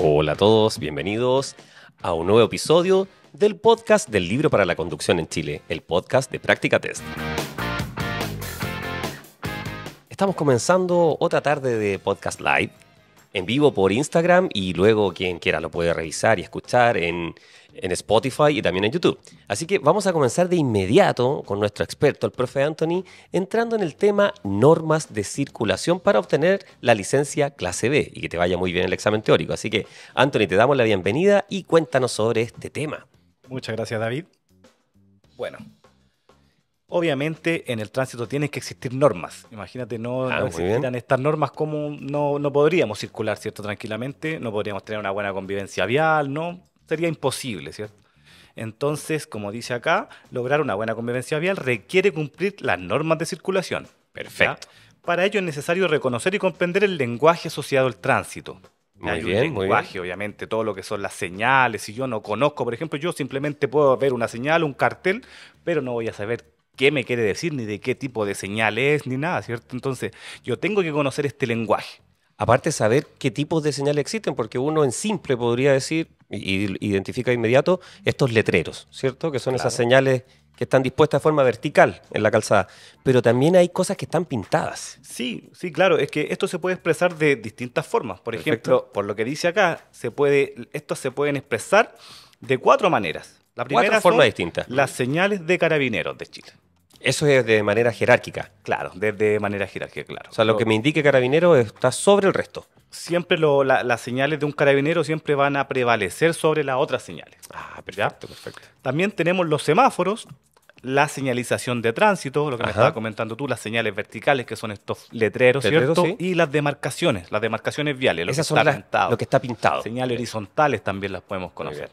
Hola a todos, bienvenidos a un nuevo episodio del podcast del libro para la conducción en Chile, el podcast de Práctica Test. Estamos comenzando otra tarde de podcast live en vivo por Instagram y luego quien quiera lo puede revisar y escuchar en, Spotify y también en YouTube. Así que vamos a comenzar de inmediato con nuestro experto, el profe Anthony, entrando en el tema normas de circulación para obtener la licencia clase B y que te vaya muy bien el examen teórico. Así que, Anthony, te damos la bienvenida y cuéntanos sobre este tema. Muchas gracias, David. Bueno, Obviamente en el tránsito tienen que existir normas. Imagínate, no, ah, no existieran estas normas, como no, podríamos circular, ¿cierto? Tranquilamente, no podríamos tener una buena convivencia vial, ¿no? Sería imposible, ¿cierto? Entonces, como dice acá, lograr una buena convivencia vial requiere cumplir las normas de circulación. Perfecto. Para ello es necesario reconocer y comprender el lenguaje asociado al tránsito. Muy bien, lenguaje, obviamente, todo lo que son las señales. Si yo no conozco, por ejemplo, yo simplemente puedo ver una señal, un cartel, pero no voy a saber qué me quiere decir, ni de qué tipo de señal es, ni nada, ¿cierto? Entonces, yo tengo que conocer este lenguaje. Aparte, saber qué tipos de señales existen, porque uno en simple podría decir, y, identifica de inmediato, estos letreros, ¿cierto? Que son esas señales que están dispuestas de forma vertical en la calzada, pero también hay cosas que están pintadas. Sí, sí, claro, es que esto se puede expresar de distintas formas. Por ejemplo, por lo que dice acá, se estos se pueden expresar de cuatro maneras. La primera cuatro formas distintas. Las señales de carabineros de Chile. Eso es de manera jerárquica. Claro, desde manera jerárquica, claro. O sea, lo que me indique carabinero está sobre el resto. Siempre las señales de un carabinero siempre van a prevalecer sobre las otras señales. Ah, perfecto, perfecto. También tenemos los semáforos, la señalización de tránsito, lo que me estaba comentando tú, las señales verticales, que son estos letreros, ¿cierto? Y las demarcaciones, las demarcaciones viales, lo que está pintado. Lo que está pintado. Señales horizontales también las podemos conocer.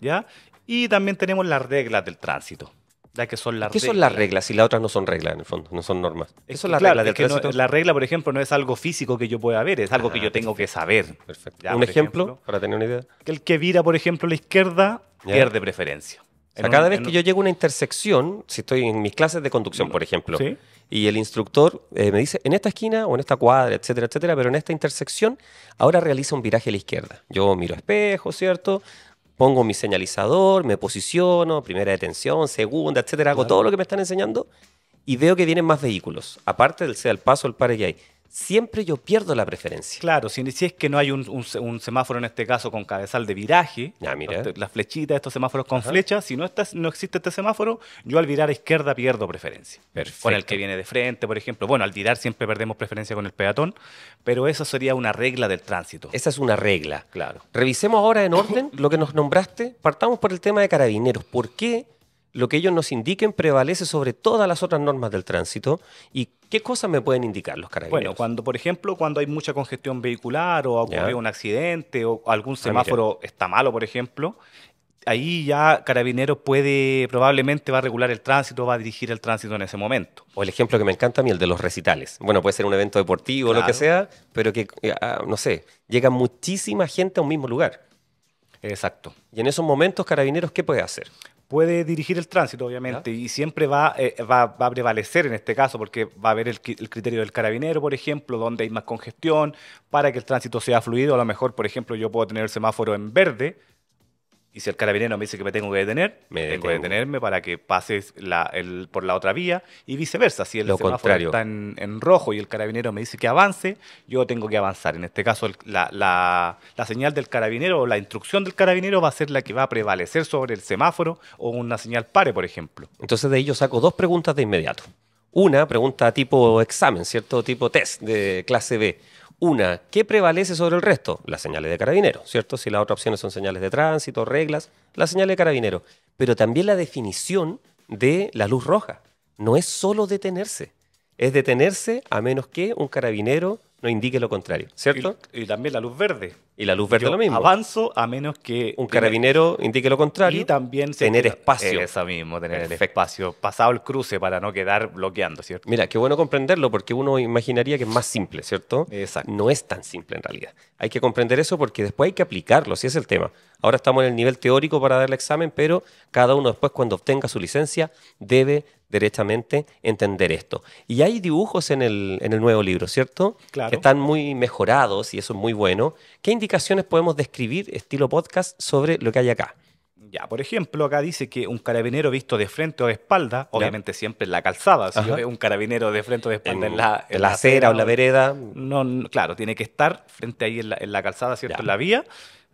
¿Ya? Y también tenemos las reglas del tránsito que son las ¿Qué son las reglas si las otras no son reglas en el fondo? No son normas. eso las es La regla, por ejemplo, no es algo físico que yo pueda ver, es algo que ah, yo tengo que saber. Perfecto. ¿Un ejemplo, para tener una idea? Que el que vira, por ejemplo, a la izquierda pierde preferencia. cada vez que yo llego a una intersección, si estoy en mis clases de conducción, por ejemplo, y el instructor eh, me dice, en esta esquina o en esta cuadra, etcétera, etcétera, pero en esta intersección ahora realiza un viraje a la izquierda. Yo miro espejo, ¿cierto? pongo mi señalizador, me posiciono, primera detención, segunda, etcétera, hago todo lo que me están enseñando y veo que vienen más vehículos, aparte del sea el paso, el pare que hay siempre yo pierdo la preferencia. Claro, si, es que no hay un, semáforo en este caso con cabezal de viraje, ah, mira. las flechitas, estos semáforos con flechas, flecha, si no, no existe este semáforo, yo al virar a izquierda pierdo preferencia. Con el que viene de frente, por ejemplo. Bueno, al virar siempre perdemos preferencia con el peatón, pero eso sería una regla del tránsito. Esa es una regla. Claro. Revisemos ahora en orden lo que nos nombraste. Partamos por el tema de carabineros. ¿Por qué? lo que ellos nos indiquen prevalece sobre todas las otras normas del tránsito. ¿Y qué cosas me pueden indicar los carabineros? Bueno, cuando, por ejemplo, cuando hay mucha congestión vehicular o ocurre un accidente o algún ah, semáforo está malo, por ejemplo, ahí ya Carabineros puede, probablemente va a regular el tránsito, va a dirigir el tránsito en ese momento. O el ejemplo que me encanta a mí, el de los recitales. Bueno, puede ser un evento deportivo, o lo que sea, pero que, eh, ah, no sé, llega muchísima gente a un mismo lugar. Exacto. Y en esos momentos, Carabineros, ¿qué puede hacer? puede dirigir el tránsito, obviamente, y siempre va, eh, va, va, a prevalecer en este caso, porque va a haber el, el, criterio del carabinero, por ejemplo, donde hay más congestión, para que el tránsito sea fluido. A lo mejor, por ejemplo, yo puedo tener el semáforo en verde, y si el carabinero me dice que me tengo que detener, me tengo que detenerme para que pase por la otra vía y viceversa. Si el semáforo está en, rojo y el carabinero me dice que avance, yo tengo que avanzar. En este caso, la, la, señal del carabinero o la instrucción del carabinero va a ser la que va a prevalecer sobre el semáforo o una señal pare, por ejemplo. Entonces de ello saco dos preguntas de inmediato. Una pregunta tipo examen, ¿cierto? Tipo test de clase B. Una, ¿qué prevalece sobre el resto? Las señales de carabinero, ¿cierto? Si las otras opciones son señales de tránsito, reglas, las señales de carabinero. Pero también la definición de la luz roja. No es solo detenerse, es detenerse a menos que un carabinero no indique lo contrario, ¿cierto? Y, también la luz verde. Y la luz verde lo mismo. Avanzo a menos que... Un carabinero indique lo contrario. Y también... Tener espacio. Eso mismo, tener el espacio. Pasado el cruce para no quedar bloqueando, ¿cierto? Mira, qué bueno comprenderlo porque uno imaginaría que es más simple, ¿cierto? Exacto. No es tan simple en realidad. Hay que comprender eso porque después hay que aplicarlo, si es el tema. Ahora estamos en el nivel teórico para dar el examen, pero cada uno después cuando obtenga su licencia debe derechamente entender esto. Y hay dibujos en el, nuevo libro, ¿cierto? Claro. Que están muy mejorados y eso es muy bueno. ¿Qué indicaciones podemos describir, estilo podcast, sobre lo que hay acá? Ya, por ejemplo, acá dice que un carabinero visto de frente o de espalda, obviamente siempre en la calzada, si veo un carabinero de frente o de espalda en, la, acera o la vereda. No, claro, tiene que estar frente ahí en la, en la calzada, ¿cierto? En la vía.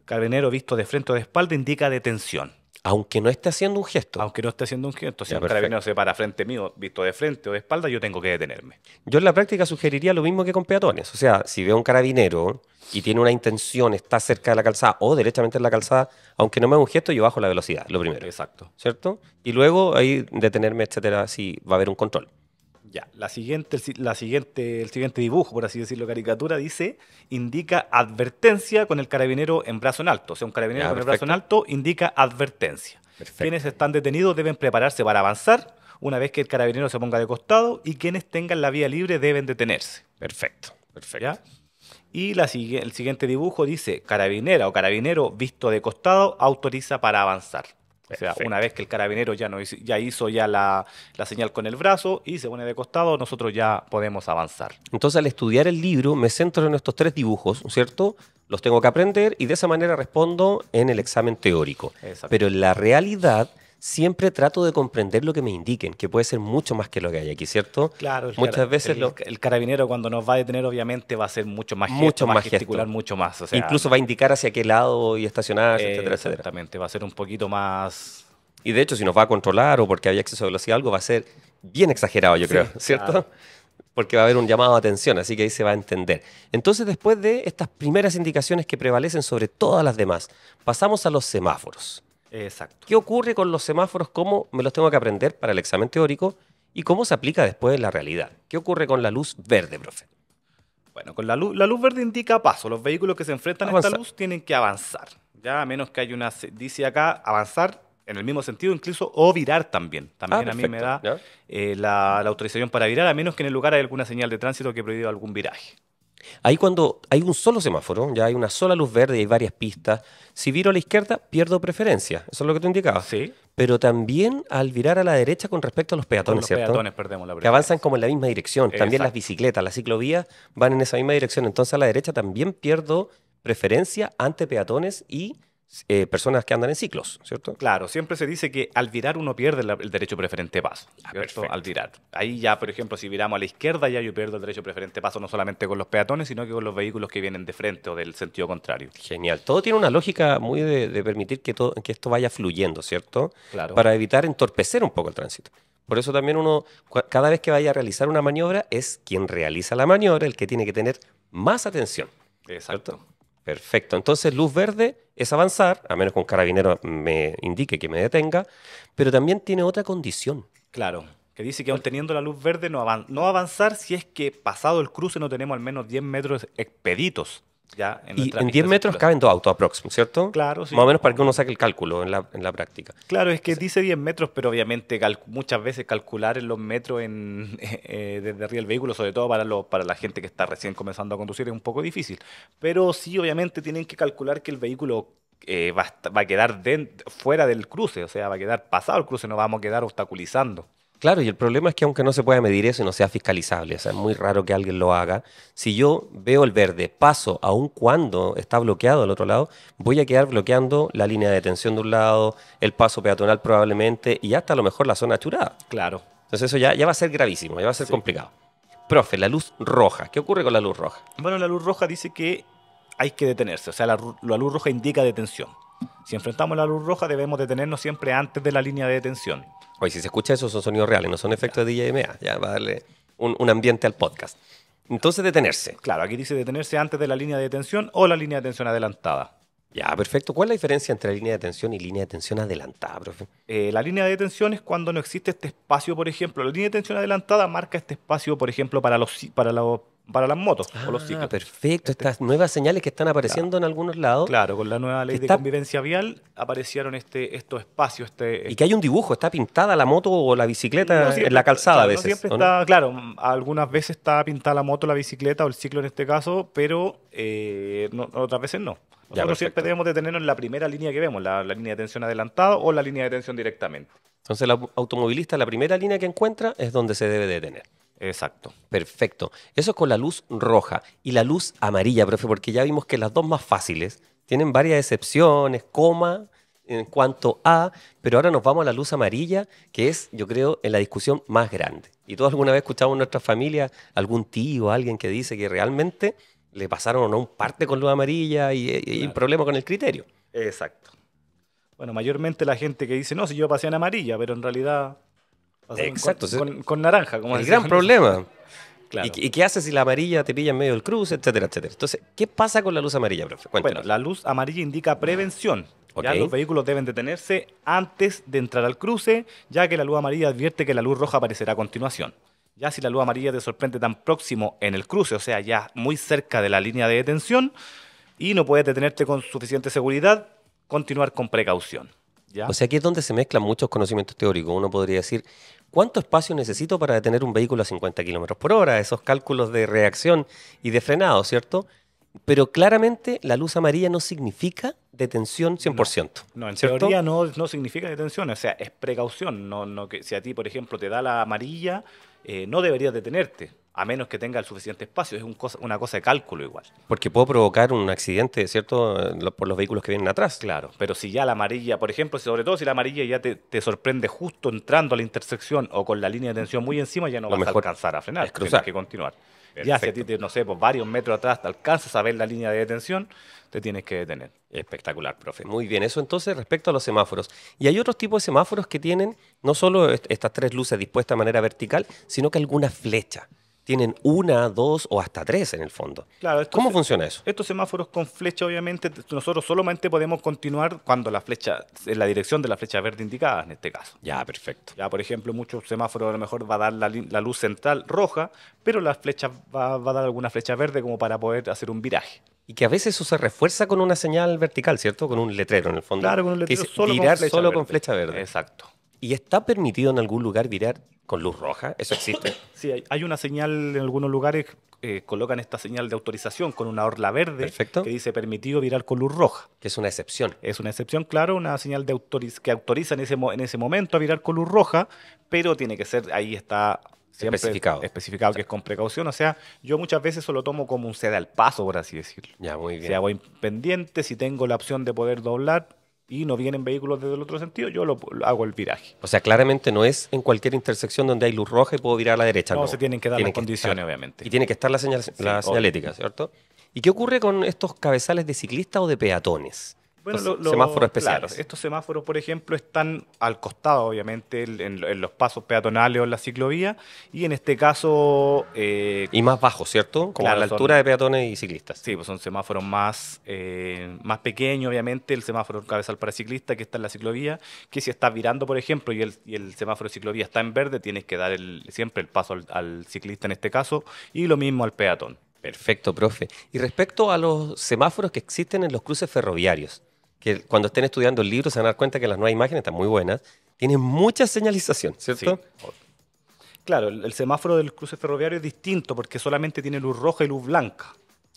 Carabinero visto de frente o de espalda indica detención. Aunque no esté haciendo un gesto. Aunque no esté haciendo un gesto, si un carabinero se para frente mío, visto de frente o de espalda, yo tengo que detenerme. Yo en la práctica sugeriría lo mismo que con peatones. O sea, si veo un carabinero y tiene una intención, está cerca de la calzada o derechamente en la calzada, aunque no me haga un gesto, yo bajo la velocidad, lo primero. Exacto. ¿Cierto? Y luego ahí detenerme, etcétera, si va a haber un control. Ya, la siguiente, la siguiente, el siguiente dibujo, por así decirlo, caricatura, dice, indica advertencia con el carabinero en brazo en alto. O sea, un carabinero con el brazo en alto indica advertencia. Quienes están detenidos deben prepararse para avanzar una vez que el carabinero se ponga de costado y quienes tengan la vía libre deben detenerse. Perfecto, perfecto. Y la, el siguiente dibujo dice, carabinera o carabinero visto de costado autoriza para avanzar. O sea, una vez que el carabinero ya, no, ya hizo ya la, la, señal con el brazo y se pone de costado, nosotros ya podemos avanzar. Entonces, al estudiar el libro, me centro en estos tres dibujos, ¿cierto? Los tengo que aprender y de esa manera respondo en el examen teórico. Pero la realidad siempre trato de comprender lo que me indiquen, que puede ser mucho más que lo que hay aquí, ¿cierto? Claro, muchas veces el, carabinero cuando nos va a detener obviamente va a ser mucho más gesto, mucho más, gesticular, mucho más. Incluso va a indicar hacia qué lado y estacionar, etcétera, etcétera. Exactamente, va a ser un poquito más... Y de hecho, si nos va a controlar o porque había exceso de velocidad, algo va a ser bien exagerado, yo creo, ¿cierto? Porque va a haber un llamado de atención, así que ahí se va a entender. Entonces, después de estas primeras indicaciones que prevalecen sobre todas las demás, pasamos a los semáforos. Exacto. ¿Qué ocurre con los semáforos? ¿Cómo me los tengo que aprender para el examen teórico? ¿Y cómo se aplica después en la realidad? ¿Qué ocurre con la luz verde, profe? Bueno, con la luz, la luz verde indica paso. Los vehículos que se enfrentan a esta luz tienen que avanzar. Ya a menos que haya una, dice acá, avanzar en el mismo sentido, incluso o virar también. También ah, a mí me da eh, la, autorización para virar, a menos que en el lugar haya alguna señal de tránsito que prohíba algún viraje. Ahí cuando hay un solo semáforo, ya hay una sola luz verde y hay varias pistas, si viro a la izquierda pierdo preferencia, eso es lo que tú indicaba. Sí. Pero también al virar a la derecha con respecto a los peatones, los peatones perdemos la preferencia. Que avanzan como en la misma dirección. También las bicicletas, las ciclovías van en esa misma dirección. Entonces a la derecha también pierdo preferencia ante peatones y eh, personas que andan en ciclos, ¿cierto? Claro, siempre se dice que al virar uno pierde el derecho preferente paso, ah, al virar. Ahí ya, por ejemplo, si viramos a la izquierda, ya yo pierdo el derecho preferente paso no solamente con los peatones, sino que con los vehículos que vienen de frente o del sentido contrario. Genial. Todo tiene una lógica muy de, permitir que, todo, que esto vaya fluyendo, ¿cierto? Claro. Para evitar entorpecer un poco el tránsito. Por eso también uno, cada vez que vaya a realizar una maniobra, es quien realiza la maniobra el que tiene que tener más atención. Exacto. Perfecto. Entonces, luz verde es avanzar, a menos que un carabinero me indique que me detenga, pero también tiene otra condición. Claro, que dice que aún teniendo la luz verde no, avanzar si es que pasado el cruce no tenemos al menos 10 metros expeditos y en 10 metros caben dos autos aproximadamente, ¿cierto? Claro, sí. Más o menos para que uno saque el cálculo en la, práctica. Claro, es que dice 10 metros, pero obviamente muchas veces calcular en los metros en, eh, desde arriba del vehículo, sobre todo para, para la gente que está recién comenzando a conducir, es un poco difícil. Pero sí, obviamente tienen que calcular que el vehículo eh, va, a quedar fuera del cruce, o sea, va a quedar pasado el cruce, no vamos a quedar obstaculizando. Claro, y el problema es que aunque no se pueda medir eso y no sea fiscalizable, o sea, es muy raro que alguien lo haga, si yo veo el verde, paso, aun cuando está bloqueado al otro lado, voy a quedar bloqueando la línea de detención de un lado, el paso peatonal probablemente y hasta a lo mejor la zona churada. Claro. Entonces eso ya, va a ser gravísimo, ya va a ser complicado. Profe, la luz roja, ¿qué ocurre con la luz roja? Bueno, la luz roja dice que hay que detenerse, o sea, la, la luz roja indica detención. Si enfrentamos la luz roja debemos detenernos siempre antes de la línea de detención Oye, si se escucha eso, son sonidos reales, no son efectos de DJMA. Ya va a darle un, ambiente al podcast. Entonces, detenerse. Claro, aquí dice detenerse antes de la línea de detención o la línea de detención adelantada. Ya, perfecto. ¿Cuál es la diferencia entre la línea de detención y línea de detención adelantada, profe? Eh, la línea de detención es cuando no existe este espacio, por ejemplo. La línea de detención adelantada marca este espacio, por ejemplo, para los, para los para las motos o los ah, ciclos. Perfecto, este estas nuevas señales que están apareciendo en algunos lados. Claro, con la nueva ley de convivencia vial aparecieron este, estos espacios. Este, Y que hay un dibujo, está pintada la moto o la bicicleta en la calzada a veces. claro, algunas veces está pintada la moto, la bicicleta o el ciclo en este caso, pero eh, otras veces no. Nosotros siempre debemos detenernos en la primera línea que vemos, la, línea de tensión adelantada o la línea de tensión directamente. Entonces el automovilista la primera línea que encuentra es donde se debe detener. Exacto. Perfecto. Eso con la luz roja y la luz amarilla, profe, porque ya vimos que las dos más fáciles tienen varias excepciones, coma, en cuanto a, pero ahora nos vamos a la luz amarilla, que es, yo creo, en la discusión más grande. Y todos alguna vez escuchamos en nuestra familia algún tío, alguien que dice que realmente le pasaron o no un parte con luz amarilla y, problema con el criterio. Exacto. Bueno, mayormente la gente que dice, no, si yo pasé en amarilla, pero en realidad Exacto. Con, naranja, como El gran problema. ¿Y, qué hace si la amarilla te pilla en medio del cruce, etcétera, etcétera? Entonces, ¿qué pasa con la luz amarilla, profe? Bueno, la luz amarilla indica prevención. los vehículos deben detenerse antes de entrar al cruce, ya que la luz amarilla advierte que la luz roja aparecerá a continuación. Ya si la luz amarilla te sorprende tan próximo en el cruce, o sea, ya muy cerca de la línea de detención, y no puedes detenerte con suficiente seguridad, continuar con precaución. O sea, aquí es donde se mezclan muchos conocimientos teóricos. Uno podría decir, ¿Cuánto espacio necesito para detener un vehículo a 50 kilómetros por hora? Esos cálculos de reacción y de frenado, ¿cierto? Pero claramente la luz amarilla no significa detención 100%. No, en teoría no, significa detención, o sea, es precaución. No, no que, si a ti, por ejemplo, te da la amarilla, eh, no deberías detenerte a menos que tenga el suficiente espacio. Es una cosa de cálculo igual. Porque puedo provocar un accidente, ¿cierto? Por los vehículos que vienen atrás. Claro, pero si ya la amarilla, por ejemplo, sobre todo si la amarilla ya te, sorprende justo entrando a la intersección o con la línea de tensión muy encima, ya no vas a alcanzar a frenar. Tienes que continuar. Ya si a ti, no sé, por pues, varios metros atrás te alcanzas a ver la línea de detención, te tienes que detener. Espectacular, profe. Muy bien, eso entonces respecto a los semáforos. Y hay otros tipos de semáforos que tienen no solo estas tres luces dispuestas de manera vertical, sino que alguna flecha tienen una, dos o hasta tres en el fondo. ¿Cómo funciona eso? Estos semáforos con flecha, obviamente, nosotros solamente podemos continuar cuando la flecha, en la dirección de la flecha verde indicada, en este caso. Ya, perfecto. Ya, por ejemplo, muchos semáforos a lo mejor va a dar la, luz central roja, pero la flechas va, a dar alguna flecha verde como para poder hacer un viraje. Y que a veces eso se refuerza con una señal vertical, ¿cierto? Con un letrero en el fondo. Claro, con un letrero solo, solo con flecha verde. Exacto. ¿Y está permitido en algún lugar virar con luz roja? ¿Eso existe? Sí, hay una señal en algunos lugares, eh, colocan esta señal de autorización con una orla verde que dice permitido virar con luz roja. Que es una excepción. Es una excepción, claro, una señal de que autoriza en ese, en ese momento a virar con luz roja, pero tiene que ser, ahí está siempre especificado. que es con precaución. O sea, yo muchas veces solo tomo como un sede al paso, por así decirlo. Ya, muy bien. O pendiente, si tengo la opción de poder doblar, y no vienen vehículos desde el otro sentido, yo lo, hago el viraje. O sea, claramente no es en cualquier intersección donde hay luz roja y puedo virar a la derecha. No, no. se tienen que dar las condiciones, obviamente. Y tiene que estar la señalética, ¿cierto? ¿Y qué ocurre con estos cabezales de ciclistas o de peatones? semáforos especiales. estos semáforos, por ejemplo, están al costado, obviamente, en, los pasos peatonales o en la ciclovía, y en este caso... Eh, y más bajo, ¿cierto? Como a la altura de peatones y ciclistas. Sí, pues son semáforos más, eh, más pequeños, obviamente, el semáforo cabezal para ciclista que está en la ciclovía, que si estás virando, por ejemplo, y el, semáforo de ciclovía está en verde, tienes que dar siempre el paso al ciclista en este caso, y lo mismo al peatón. Perfecto, profe. Y respecto a los semáforos que existen en los cruces ferroviarios, que cuando estén estudiando el libro se van a dar cuenta que las nuevas imágenes están muy buenas. Tienen mucha señalización, ¿cierto? Claro, el, semáforo del cruce ferroviario es distinto porque solamente tiene luz roja y luz blanca.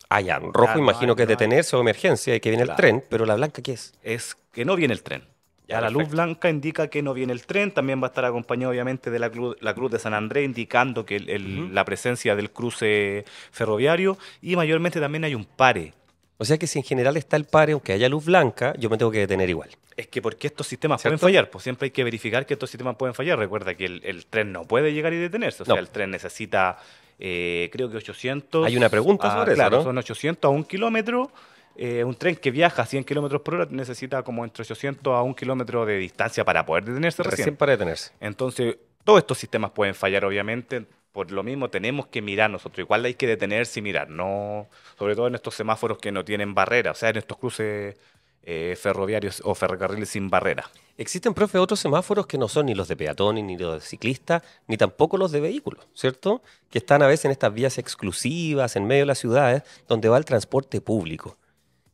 Ah, ya, rojo imagino que es detenerse o emergencia y que viene el tren, pero la blanca ¿qué es? Es que no viene el tren. Ya, la luz blanca indica que no viene el tren, también va a estar acompañado obviamente de la cruz, de San Andrés indicando que la presencia del cruce ferroviario y mayormente también hay un pare. O sea que si en general está el par, aunque haya luz blanca, yo me tengo que detener igual. Es que porque estos sistemas pueden fallar, pues siempre hay que verificar que estos sistemas pueden fallar. Recuerda que el, tren no puede llegar y detenerse, o sea, el tren necesita, eh, creo que 800... Hay una pregunta ah, sobre eso, ¿no? Son 800 a un kilómetro. Eh, un tren que viaja a 100 kilómetros por hora necesita como entre 800 a un kilómetro de distancia para poder detenerse recién. recién. para detenerse. Entonces, todos estos sistemas pueden fallar, obviamente por lo mismo tenemos que mirar nosotros. Igual hay que detenerse y mirar, no, sobre todo en estos semáforos que no tienen barrera, o sea, en estos cruces eh, ferroviarios o ferrocarriles sin barrera. Existen, profe, otros semáforos que no son ni los de peatones, ni los de ciclistas, ni tampoco los de vehículos, ¿cierto? Que están a veces en estas vías exclusivas, en medio de las ciudades, donde va el transporte público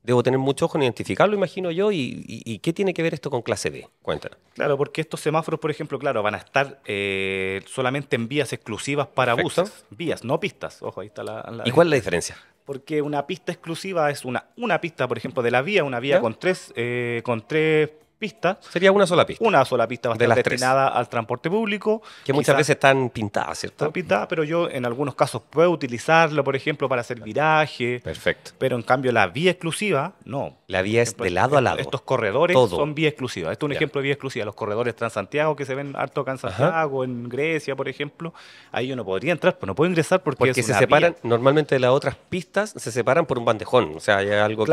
debo tener mucho ojo en identificarlo, imagino yo, y, qué tiene que ver esto con clase B. Cuéntanos. Claro, porque estos semáforos, por ejemplo, claro, van a estar eh, solamente en vías exclusivas para buses, vías, no pistas. Ojo, ahí está la, ¿Y cuál es la diferencia? Porque una pista exclusiva es una, una pista, por ejemplo, de la vía, una vía con tres, eh, con tres pistas. Sería una sola pista. Una sola pista bastante destinada al transporte público. Que muchas veces están pintadas, ¿cierto? Están pintadas, pero yo en algunos casos puedo utilizarlo, por ejemplo, para hacer viraje. Perfecto. Pero en cambio la vía exclusiva, no. La vía es de lado a lado. Estos corredores son vía exclusiva. Esto es un ejemplo de vía exclusiva. Los corredores Transantiago que se ven harto acá en Santiago, en Grecia, por ejemplo. Ahí uno podría entrar, pues no puedo ingresar porque, porque se separan, normalmente de las otras pistas, se separan por un bandejón. O sea, hay algo que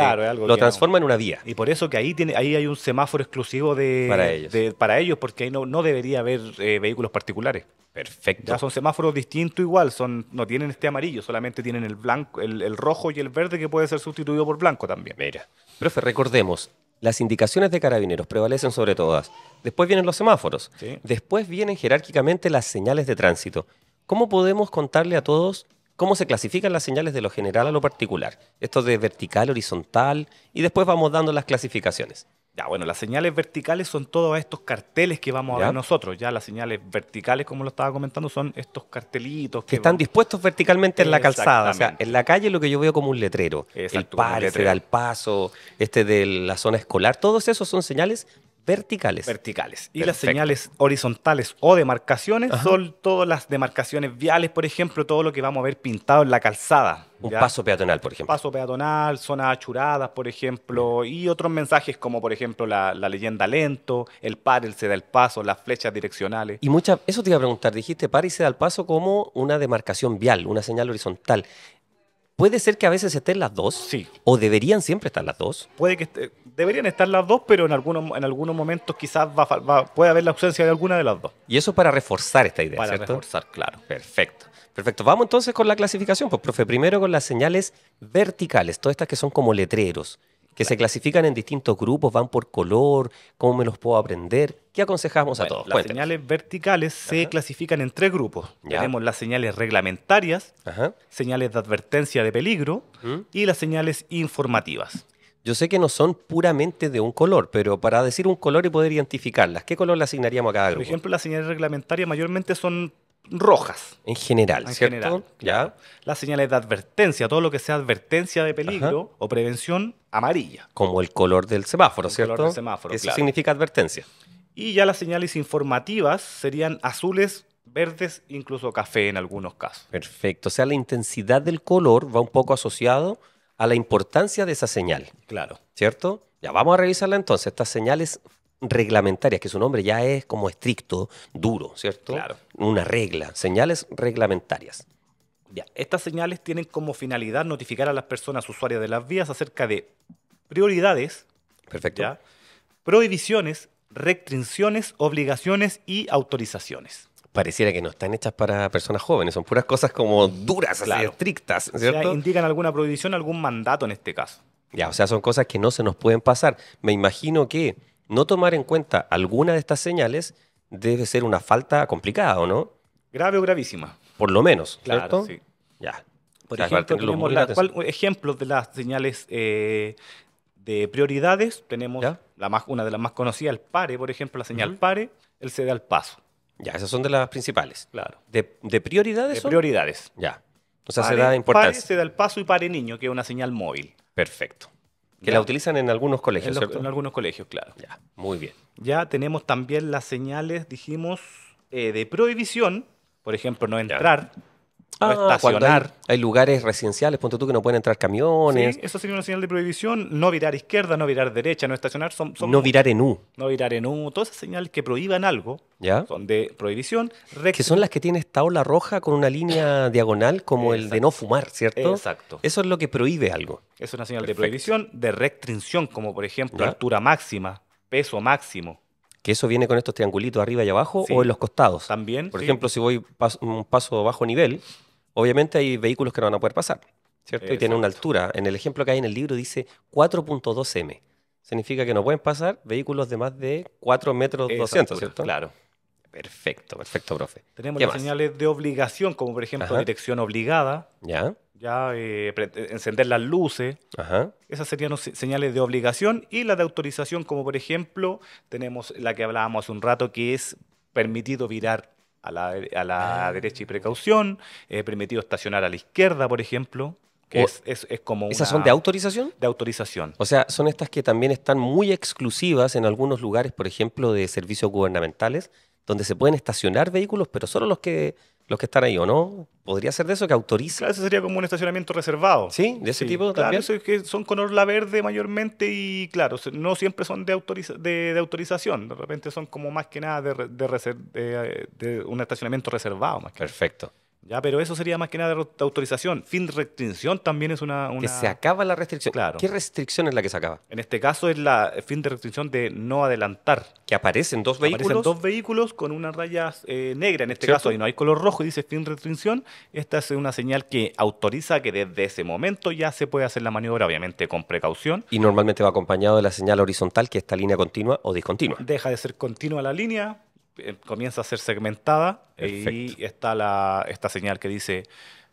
lo transforma en una vía. Y por eso que ahí, tiene, ahí hay un semáforo exclusivo de para ellos, para ellos porque ahí no, no debería haber eh, vehículos particulares. Perfecto. son semáforos distintos igual, son, no tienen este amarillo, solamente tienen el blanco, el, rojo y el verde que puede ser sustituido por blanco también. Mira. Profe, recordemos, las indicaciones de carabineros prevalecen sobre todas. Después vienen los semáforos. Después vienen jerárquicamente las señales de tránsito. ¿Cómo podemos contarle a todos cómo se clasifican las señales de lo general a lo particular? Esto de vertical, horizontal, y después vamos dando las clasificaciones. Ya, bueno, las señales verticales son todos estos carteles que vamos a ver nosotros. Ya las señales verticales, como lo estaba comentando, son estos cartelitos que, están dispuestos verticalmente en la calzada. O sea, en la calle lo que yo veo como un letrero. el par, el paso, este de la zona escolar, todos esos son señales verticales. Verticales. Y las señales horizontales o demarcaciones son todas las demarcaciones viales, por ejemplo, todo lo que vamos a ver pintado en la calzada. Un paso peatonal, por ejemplo. Paso peatonal, zonas achuradas, por ejemplo, y otros mensajes como, por ejemplo, la, leyenda lento, el par, el se da el paso, las flechas direccionales. Y muchas, eso te iba a preguntar, dijiste par y se da el paso como una demarcación vial, una señal horizontal. ¿Puede ser que a veces estén las dos? Sí. ¿O deberían siempre estar las dos? Puede que estén deberían estar las dos, pero en algunos, en algunos momentos quizás va, puede haber la ausencia de alguna de las dos. Y eso para reforzar esta idea, para reforzar, claro. Perfecto. Perfecto. Vamos entonces con la clasificación, pues, profe. Primero con las señales verticales, todas estas que son como letreros, que se clasifican en distintos grupos, van por color, cómo me los puedo aprender. ¿Qué aconsejamos a todos? Las señales verticales se clasifican en tres grupos. Tenemos las señales reglamentarias, señales de advertencia de peligro ¿Mm? y las señales informativas. Yo sé que no son puramente de un color, pero para decir un color y poder identificarlas, ¿qué color le asignaríamos a cada grupo? Por ejemplo, las señales reglamentarias mayormente son rojas. En general, ¿cierto? ya. Las señales de advertencia, todo lo que sea advertencia de peligro o prevención, amarilla. Como el color del semáforo, ¿cierto? El color del semáforo, Eso significa advertencia. Y ya las señales informativas serían azules, verdes, incluso café en algunos casos. Perfecto. O sea, la intensidad del color va un poco asociado a la importancia de esa señal. Claro. ¿Cierto? Ya vamos a revisarla entonces. Estas señales reglamentarias, que su nombre ya es como estricto, duro, ¿cierto? Claro. Una regla, señales reglamentarias. Ya, estas señales tienen como finalidad notificar a las personas usuarias de las vías acerca de prioridades, Perfecto. prohibiciones, restricciones, obligaciones y autorizaciones pareciera que no están hechas para personas jóvenes, son puras cosas como duras, así, estrictas, ¿cierto? indican alguna prohibición, algún mandato en este caso. Ya, o sea, son cosas que no se nos pueden pasar. Me imagino que no tomar en cuenta alguna de estas señales debe ser una falta complicada, ¿o no? Grave o gravísima. Por lo menos, claro, Ya. Por ejemplo, tenemos ejemplos de las señales eh, de prioridades. Tenemos la más, una de las más conocidas, el PARE, por ejemplo, la señal PARE, el cede al paso. Ya, esas son de las principales. Claro. ¿De, prioridades? De prioridades. Ya. O sea, se da importancia. Pare, se da el paso y pare niño, que es una señal móvil. Perfecto. Que la utilizan en algunos colegios. En, en, algunos colegios, claro. Ya, muy bien. Ya tenemos también las señales, dijimos, eh, de prohibición. Por ejemplo, no entrar estacionar. Ah. Hay, lugares residenciales, punto tú que no pueden entrar camiones. eso sería una señal de prohibición. No virar izquierda, no virar derecha, no estacionar. no virar en U. No virar en U. Todas esas señales que prohíban algo son de prohibición. Que son las que tiene esta ola roja con una línea diagonal como el de no fumar, ¿cierto? Exacto. Eso es lo que prohíbe algo. Es una señal de prohibición, de restricción, como por ejemplo altura máxima, peso máximo. Que eso viene con estos triangulitos arriba y abajo o en los costados. También. Por ejemplo, si voy un paso bajo nivel, obviamente hay vehículos que no van a poder pasar, ¿cierto? Y tienen una altura. En el ejemplo que hay en el libro dice 4.2 m. Significa que no pueden pasar vehículos de más de 4 metros 200, ¿cierto? Claro. Perfecto, perfecto, profe. Tenemos las señales de obligación, como por ejemplo dirección obligada. Ya. Ya eh, eh, encender las luces. Ajá. Esas serían señales de obligación. Y las de autorización, como por ejemplo, tenemos la que hablábamos hace un rato, que es permitido virar a la, ah. derecha y precaución, he permitido estacionar a la izquierda, por ejemplo. Que es, como ¿Esas son de autorización? De autorización. O sea, son estas que también están muy exclusivas en algunos lugares, por ejemplo, de servicios gubernamentales, donde se pueden estacionar vehículos, pero solo los que, los que están ahí, ¿o no? ¿Podría ser de eso que autoriza? Claro, eso sería como un estacionamiento reservado. ¿Sí? ¿De ese tipo claro, también? Eso es que son color la verde mayormente y, claro, no siempre son de, de, autorización. De repente son como más que nada de, de, un estacionamiento reservado. Más que Perfecto. Ya, pero eso sería más que nada de autorización. Fin de restricción también es una, Que se acaba la restricción. Claro. ¿Qué restricción es la que se acaba? En este caso es la fin de restricción de no adelantar. Que aparecen dos vehículos. Aparecen dos vehículos con una raya eh, negra en este caso y no hay color rojo y dice fin de restricción. Esta es una señal que autoriza que desde ese momento ya se puede hacer la maniobra, obviamente con precaución. Y normalmente va acompañado de la señal horizontal que esta línea continua o discontinua. Deja de ser continua la línea, eh, comienza a ser segmentada y está esta señal que dice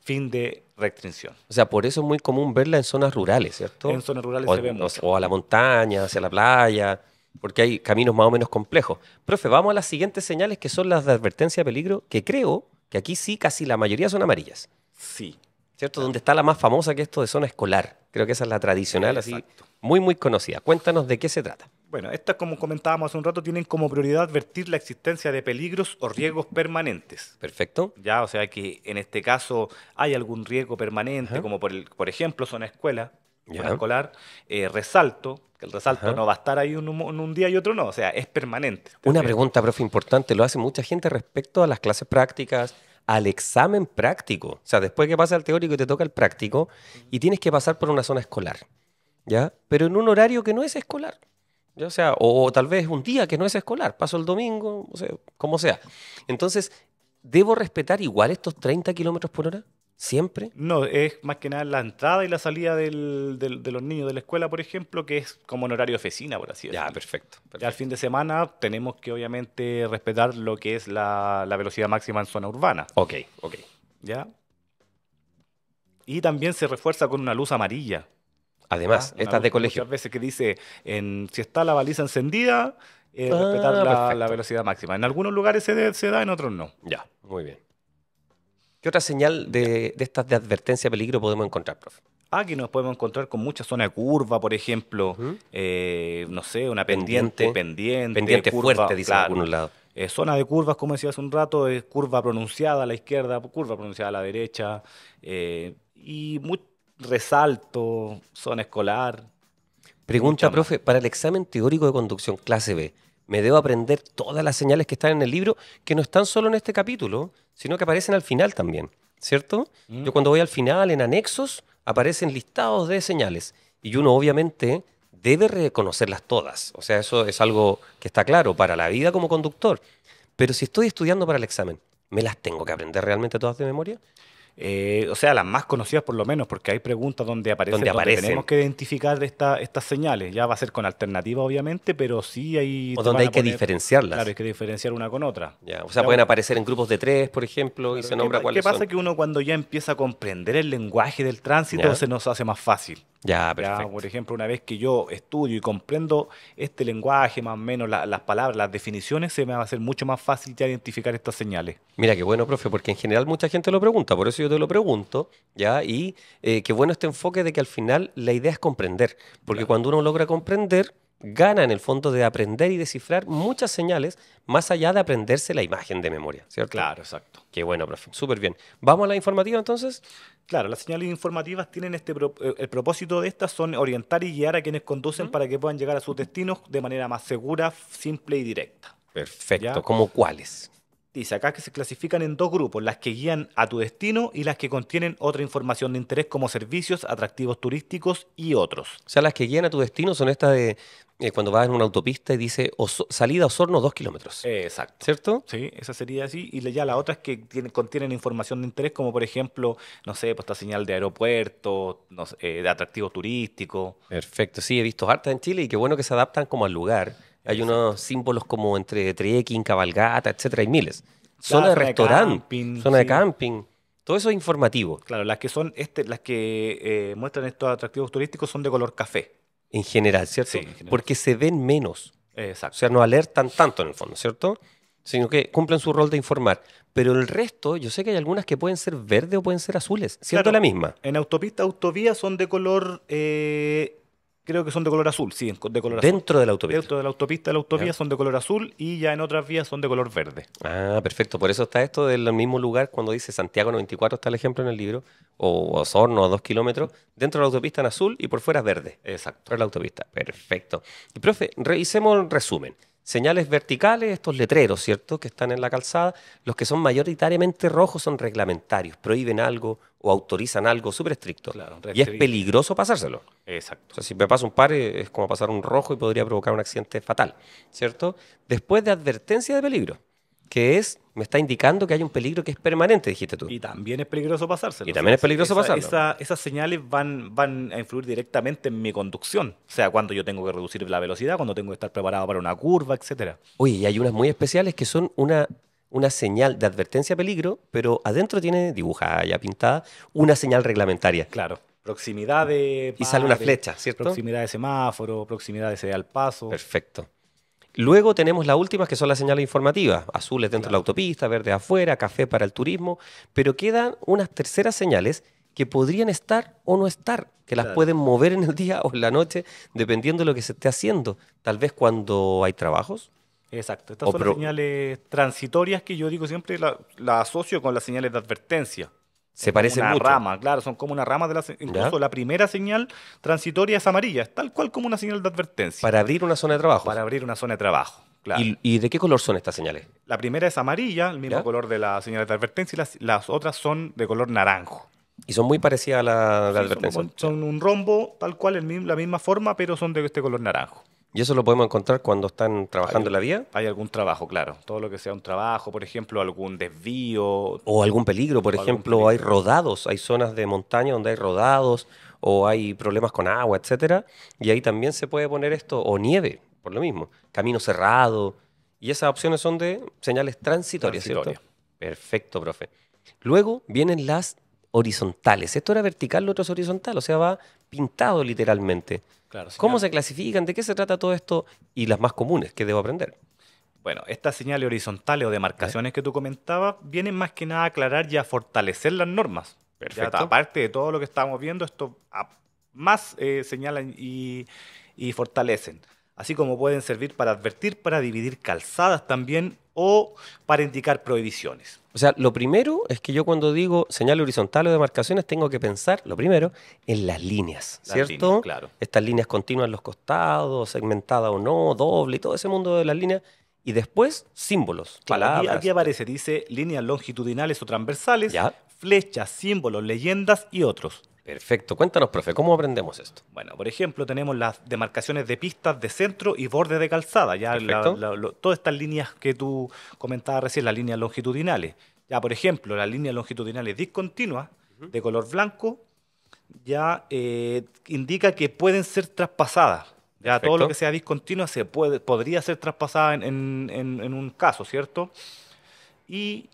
fin de restricción. O sea, por eso es muy común verla en zonas rurales, ¿cierto? En zonas rurales o, se ve O a la montaña, hacia la playa, porque hay caminos más o menos complejos. Profe, vamos a las siguientes señales que son las de advertencia de peligro, que creo que aquí sí casi la mayoría son amarillas. Sí. ¿Cierto? Donde está la más famosa que es esto de zona escolar. Creo que esa es la tradicional, así muy, muy conocida. Cuéntanos de qué se trata. Bueno, estas, como comentábamos hace un rato, tienen como prioridad advertir la existencia de peligros o riesgos permanentes. Perfecto. Ya, o sea que en este caso hay algún riesgo permanente, como por, el, por ejemplo zona escuela, zona escolar, eh, resalto, que el resalto no va a estar ahí un, un, día y otro no, o sea, es permanente. Una pregunta, profe, importante, lo hace mucha gente respecto a las clases prácticas, al examen práctico. O sea, después que pasa el teórico y te toca el práctico, y tienes que pasar por una zona escolar, ¿ya? Pero en un horario que no es escolar. Ya sea, o, tal vez un día que no es escolar, paso el domingo, o sea, como sea. Entonces, ¿debo respetar igual estos 30 kilómetros por hora? ¿Siempre? No, es más que nada la entrada y la salida de los niños de la escuela, por ejemplo, que es como en horario de oficina, por así decirlo. Ya, perfecto. al fin de semana tenemos que obviamente respetar lo que es la, la velocidad máxima en zona urbana. Ok, ok. ¿Ya? Y también se refuerza con una luz amarilla Además, ah, estas de colegio. Muchas veces que dice, en, si está la baliza encendida, eh, ah, respetar la, velocidad máxima. En algunos lugares se, da, en otros no. Ya, muy bien. ¿Qué otra señal de, estas de advertencia peligro podemos encontrar, profe? Aquí ah, nos podemos encontrar con mucha zona de curva, por ejemplo. Eh, no sé, una pendiente. Pendiente, pendiente, fuerte, dice claro. algunos lados. Eh, zona de curvas, como decía hace un rato, es curva pronunciada a la izquierda, curva pronunciada a la derecha. y muy, resalto, zona escolar. Pregunta, profe, para el examen teórico de conducción clase B, ¿me debo aprender todas las señales que están en el libro, que no están solo en este capítulo, sino que aparecen al final también, ¿cierto? Mm. Yo cuando voy al final, en anexos, aparecen listados de señales. Y uno obviamente debe reconocerlas todas. O sea, eso es algo que está claro para la vida como conductor. Pero si estoy estudiando para el examen, ¿me las tengo que aprender realmente todas de memoria? Eh, o sea, las más conocidas por lo menos, porque hay preguntas donde aparecen, donde, tenemos que identificar estas señales. Ya va a ser con alternativa, obviamente, pero sí hay... O donde hay que diferenciarlas. Claro, hay que diferenciar una con otra. Ya, o sea, pueden aparecer en grupos de tres, por ejemplo, y se nombra cuáles ¿Qué pasa? Que uno cuando ya empieza a comprender el lenguaje del tránsito se nos hace más fácil. Ya, perfecto. por ejemplo, una vez que yo estudio y comprendo este lenguaje, más o menos las palabras, las definiciones, se me va a hacer mucho más fácil ya identificar estas señales. Mira, qué bueno, profe, porque en general mucha gente lo pregunta, por eso yo te lo pregunto, ¿ya? Y eh, qué bueno este enfoque de que al final la idea es comprender, porque cuando uno logra comprender, gana en el fondo de aprender y descifrar muchas señales más allá de aprenderse la imagen de memoria, ¿cierto? Claro, exacto. Qué bueno, profe. Súper bien. ¿Vamos a la informativa entonces? Claro, las señales informativas tienen este eh, el propósito de estas son orientar y guiar a quienes conducen para que puedan llegar a sus destinos de manera más segura, simple y directa. Perfecto. ¿Cómo cuáles? dice acá que se clasifican en dos grupos, las que guían a tu destino y las que contienen otra información de interés como servicios, atractivos turísticos y otros. O sea, las que guían a tu destino son estas de eh, cuando vas en una autopista y dice salida a Osorno dos kilómetros. Exacto. ¿Cierto? Sí, esa sería así. Y ya las otras que contienen información de interés como por ejemplo, no sé, pues esta señal de aeropuerto, eh, de atractivo turístico. Perfecto, sí, he visto hartas en Chile y qué bueno que se adaptan como al lugar hay unos símbolos como entre trekking, cabalgata, etcétera, hay miles. Zona de restaurante, zona de camping. Todo eso es informativo. Claro, las que son este, las que eh, muestran estos atractivos turísticos son de color café. En general, ¿cierto? Sí, Porque se ven menos. Exacto. O sea, no alertan tanto en el fondo, ¿cierto? Sino que cumplen su rol de informar. Pero el resto, yo sé que hay algunas que pueden ser verdes o pueden ser azules, ¿cierto? la misma. En autopista, autovías son de color eh, creo que son de color azul, sí, de color azul. Dentro de la autopista. Dentro de la autopista, de la autovía son de color azul y ya en otras vías son de color verde. Ah, perfecto. Por eso está esto del mismo lugar cuando dice Santiago 94, está el ejemplo en el libro, o Osorno a dos kilómetros, dentro de la autopista en azul y por fuera verde. Exacto. Por la autopista. Perfecto. Y profe, revisemos un resumen. Señales verticales, estos letreros, ¿cierto?, que están en la calzada. Los que son mayoritariamente rojos son reglamentarios, prohíben algo, o autorizan algo súper estricto. y es peligroso pasárselo. Exacto. O sea, si me pasa un par es como pasar un rojo y podría provocar un accidente fatal, ¿cierto? Después de advertencia de peligro, que es, me está indicando que hay un peligro que es permanente, dijiste tú. Y también es peligroso pasárselo. Y también es peligroso pasárselo esas señales van, van a influir directamente en mi conducción. O sea, cuando yo tengo que reducir la velocidad, cuando tengo que estar preparado para una curva, etc. Oye, y hay unas muy especiales que son una una señal de advertencia peligro, pero adentro tiene dibujada ya pintada una señal reglamentaria. Claro. Proximidad de. y sale una flecha, ¿cierto? Proximidad de semáforo, proximidad de al paso. Perfecto. Luego tenemos las últimas que son las señales informativas, azules dentro de la autopista, verdes afuera, café para el turismo, pero quedan unas terceras señales que podrían estar o no estar, que las pueden mover en el día o en la noche, dependiendo de lo que se esté haciendo. Tal vez cuando hay trabajos, Exacto, estas oh, son señales transitorias que yo digo siempre, la, asocio con las señales de advertencia. Se parece parecen una rama, claro, son como una rama de la incluso la primera señal transitoria es amarilla, tal cual como una señal de advertencia. Para abrir una zona de trabajo. Para abrir una zona de trabajo. Claro. ¿Y, de qué color son estas señales? La primera es amarilla, el mismo color de la señal de advertencia, y las, otras son de color naranjo. Y son muy parecidas a las de advertencia. Son, un rombo, tal cual, en la misma forma, pero son de este color naranjo. ¿Y eso lo podemos encontrar cuando están trabajando en la vía? Hay algún trabajo, claro. Todo lo que sea un trabajo, por ejemplo, algún desvío. O algún peligro, por ejemplo, hay rodados, hay zonas de montaña donde hay rodados o hay problemas con agua, etc. y ahí también se puede poner esto o nieve, por lo mismo, camino cerrado, y esas opciones son de señales transitorias, ¿cierto? Perfecto, profe. Luego vienen las horizontales. Esto era vertical, lo otro es horizontal, o sea, va pintado literalmente. ¿Cómo se clasifican? ¿De qué se trata todo esto? Y las más comunes que debo aprender. Bueno, estas señales horizontales o demarcaciones que tú comentabas vienen más que nada a aclarar y a fortalecer las normas. aparte de todo lo que estamos viendo, esto más eh, señalan y, y fortalecen así como pueden servir para advertir, para dividir calzadas también o para indicar prohibiciones. O sea, lo primero es que yo cuando digo señal horizontal o demarcaciones tengo que pensar, lo primero, en las líneas, ¿cierto? Estas líneas continuas los costados, segmentadas o no, doble, y todo ese mundo de las líneas. Y después, símbolos, claro, palabras. Aquí, aparece, dice líneas longitudinales o transversales, flechas, símbolos, leyendas y otros. Perfecto. Cuéntanos, profe, ¿cómo aprendemos esto? Bueno, por ejemplo, tenemos las demarcaciones de pistas de centro y borde de calzada. Ya todas estas líneas que tú comentabas recién, las líneas longitudinales. Ya, por ejemplo, las líneas longitudinales discontinuas de color blanco ya eh, indica que pueden ser traspasadas. Ya todo lo que sea discontinua se puede, podría ser traspasada en, en un caso, ¿cierto? Y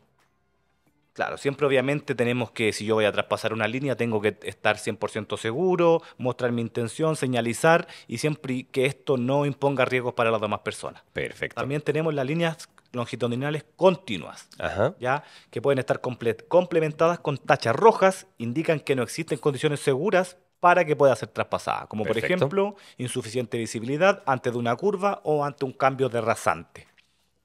Claro, siempre obviamente tenemos que, si yo voy a traspasar una línea, tengo que estar 100% seguro, mostrar mi intención, señalizar y siempre que esto no imponga riesgos para las demás personas. Perfecto. También tenemos las líneas longitudinales continuas, ¿ya? que pueden estar complementadas con tachas rojas, indican que no existen condiciones seguras para que pueda ser traspasada, como por ejemplo insuficiente visibilidad antes de una curva o ante un cambio de rasante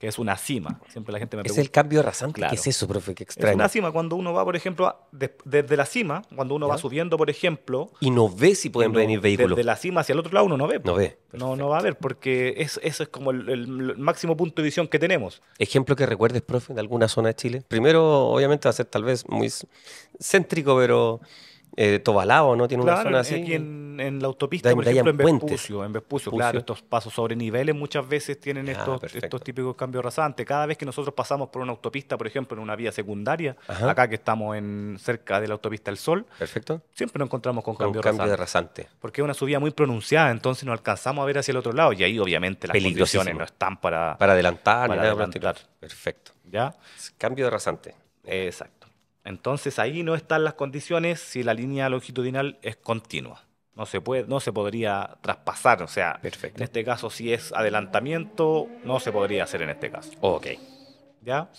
es una cima. Siempre la gente me pregunta. Es el cambio razón Claro. ¿Qué es eso, profe? Qué extraño. Es una cima. Cuando uno va, por ejemplo, desde la cima, cuando uno va subiendo, por ejemplo. Y no ve si pueden venir vehículos. Desde la cima hacia el otro lado uno no ve. No ve. No, no va a ver, porque es, eso es como el, el, máximo punto de visión que tenemos. Ejemplo que recuerdes, profe, de alguna zona de Chile. Primero, obviamente, va a ser tal vez muy céntrico, pero al eh, Tobalao, ¿no? Tiene una zona así. Aquí en, la autopista, por ejemplo, en Vespucio, en Vespucio, claro, estos pasos sobre niveles muchas veces tienen estos, estos típicos cambios rasantes. Cada vez que nosotros pasamos por una autopista, por ejemplo, en una vía secundaria, acá que estamos en cerca de la autopista del Sol, siempre nos encontramos con, cambios cambio rasantes. Rasante. Porque es una subida muy pronunciada, entonces nos alcanzamos a ver hacia el otro lado y ahí obviamente las condiciones no están para, para adelantar, para adelantar. Perfecto. ¿Ya? Cambio de rasante. Exacto. Entonces ahí no están las condiciones si la línea longitudinal es continua. No se, puede, no se podría traspasar, o sea, Perfecto. en este caso si es adelantamiento, no se podría hacer en este caso. Ok. ¿Ya?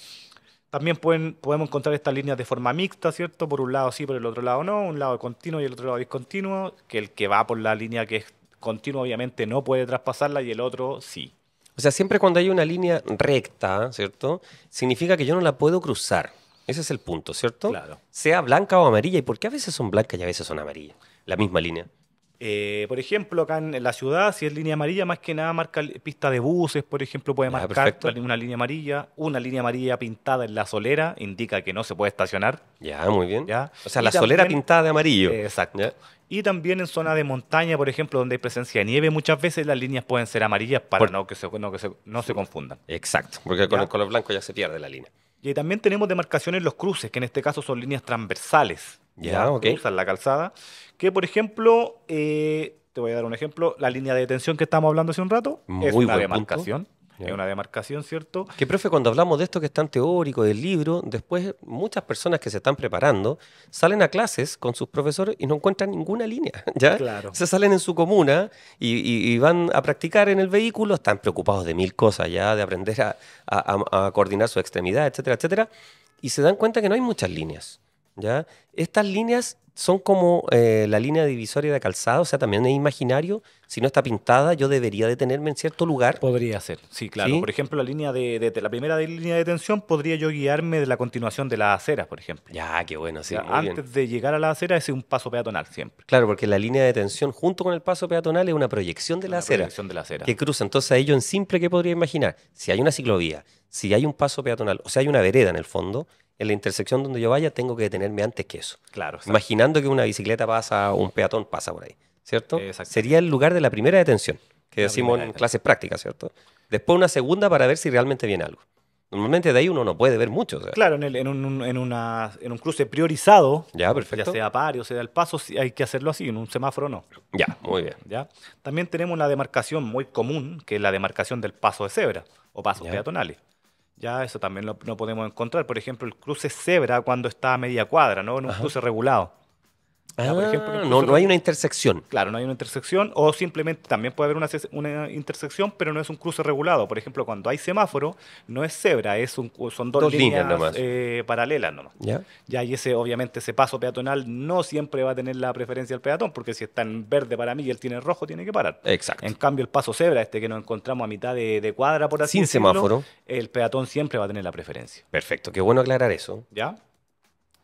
También podemos encontrar estas líneas de forma mixta, ¿cierto? Por un lado sí, por el otro lado no, un lado continuo y el otro lado discontinuo, que el que va por la línea que es continua obviamente no puede traspasarla y el otro sí. O sea, siempre cuando hay una línea recta, ¿cierto? Significa que yo no la puedo cruzar. Ese es el punto, ¿cierto? Claro. Sea blanca o amarilla. ¿Y por qué a veces son blancas y a veces son amarillas? La misma línea. Eh, por ejemplo, acá en la ciudad, si es línea amarilla, más que nada marca pista de buses, por ejemplo, puede ah, marcar una línea amarilla. Una línea amarilla pintada en la solera indica que no se puede estacionar. Ya, muy bien. ¿Ya? O sea, la solera pintada de amarillo. exacto. Y también en zona de montaña, por ejemplo, donde hay presencia de nieve, muchas veces las líneas pueden ser amarillas para no que, se, no, que se, no se confundan. Exacto, porque con el color blanco ya se pierde la línea. Y también tenemos demarcaciones en los cruces, que en este caso son líneas transversales. Ya, Cruzan la calzada. Que, por ejemplo, eh, te voy a dar un ejemplo, la línea de detención que estábamos hablando hace un rato es una demarcación. Es una demarcación, ¿cierto? Que, profe, cuando hablamos de esto que es tan teórico, del libro, después muchas personas que se están preparando salen a clases con sus profesores y no encuentran ninguna línea, ¿ya? Claro. Se salen en su comuna y, van a practicar en el vehículo, están preocupados de mil cosas, ¿ya? De aprender a, a coordinar su extremidad, etcétera, etcétera. Y se dan cuenta que no hay muchas líneas, ¿ya? Estas líneas son como eh, la línea divisoria de calzado, o sea, también es imaginario. Si no está pintada, yo debería detenerme en cierto lugar. Podría ser, sí, claro. Por ejemplo, la línea de, la primera línea de tensión podría yo guiarme de la continuación de las aceras, por ejemplo. Ya, qué bueno, antes de llegar a la acera es un paso peatonal siempre. Claro, porque la línea de tensión junto con el paso peatonal es una proyección de la, acera, proyección de la acera. Que cruza. Entonces, a ello en simple que podría imaginar, si hay una ciclovía, si hay un paso peatonal, o sea, hay una vereda en el fondo, en la intersección donde yo vaya tengo que detenerme antes que eso. Claro. Imaginando que una bicicleta pasa, un peatón pasa por ahí, ¿cierto? Sería el lugar de la primera detención, que decimos en clases prácticas, ¿cierto? Después una segunda para ver si realmente viene algo. Normalmente de ahí uno no puede ver mucho. Claro, en, en, un, cruce priorizado, ya, sea par o sea el paso, hay que hacerlo así, en un semáforo no. Ya, muy bien. ¿Ya? También tenemos una demarcación muy común, que es la demarcación del paso de cebra o pasos peatonales. Ya, eso también lo, podemos encontrar. Por ejemplo, el cruce cebra cuando está a media cuadra, ¿no? En un cruce regulado. Ah, no, no, hay una intersección. Claro, no hay una intersección o simplemente también puede haber una, intersección, pero no es un cruce regulado. Por ejemplo, cuando hay semáforo, no es cebra, es un, son dos, líneas, eh, paralelas ¿Ya? y ese, obviamente, ese paso peatonal no siempre va a tener la preferencia al peatón, porque si está en verde para mí y él tiene rojo, tiene que parar. Exacto. En cambio, el paso cebra, este que nos encontramos a mitad de, cuadra, por así Sin semáforo. El peatón siempre va a tener la preferencia. Perfecto, qué bueno aclarar eso. ¿Ya?